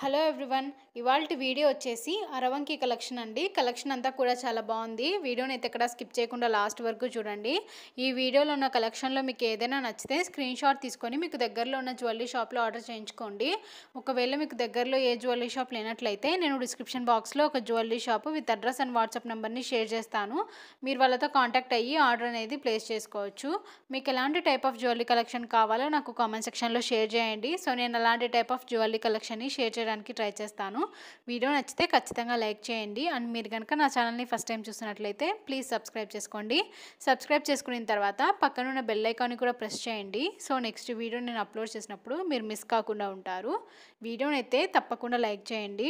hello everyone ఇవాళ video వచ్చేసి అరవంకి collection అండి కలెక్షన్ అంతా కూడా చాలా బాగుంది వీడియోని అయితే ఎక్కడ స్కిప్ చేయకుండా లాస్ట్ వరకు చూడండి ఈ వీడియోలో ఉన్న కలెక్షన్లో మీకు ఏదైనా నచ్చితే స్క్రీన్ షాట్ తీసుకొని మీకు దగ్గరలో ఉన్న జ్యువెలరీ షాప్లో ఆర్డర్ చేయించుకోండి ఒకవేళ మీకు దగ్గరలో ఏ జ్యువెలరీ షాప్ లేనట్లయితే నేను డిస్క్రిప్షన్ బాక్స్లో ఒక jewellery shop with address and WhatsApp నెంబర్ని షేర్ చేస్తాను మీరు వాళ్ళతో కాంటాక్ట్ అయ్యి ఆర్డర్ అనేది ప్లేస్ చేసుకోవచ్చు మీకు ఎలాంటి టైప్ ఆఫ్ జ్యువెలరీ కలెక్షన్ కావాలో నాకు కామెంట్ సెక్షన్లో షేర్ చేయండి సో నేను అలాంటి టైప్ ఆఫ్ జ్యువెలరీ కలెక్షన్ని షేర్ చేయడానికి ట్రై చేస్తాను వీడియో నచ్చితే ఖచ్చితంగా లైక్ చేయండి అండ్ మీరు కనుక నా ఛానల్ని ఫస్ట్ టైం చూసినట్లయితే ప్లీజ్ సబ్స్క్రైబ్ చేసుకోండి సబ్స్క్రైబ్ చేసుకున్న తర్వాత పక్కనున్న బెల్ ఐకాన్ని కూడా ప్రెస్ చేయండి సో నెక్స్ట్ వీడియో నేను అప్లోడ్ చేసినప్పుడు మీరు మిస్ కాకుండా ఉంటారు వీడియోనైతే తప్పకుండా లైక్ చేయండి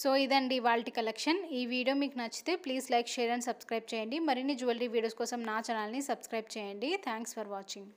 సో ఇదండి వాళ్ళ కలెక్షన్ ఈ వీడియో మీకు నచ్చితే please like share and subscribe చేయండి మరిన్ని జ్యువెలరీ వీడియోస్ కోసం నా ఛానల్ని సబ్స్క్రైబ్ చేయండి థ్యాంక్స్ ఫర్ వాచింగ్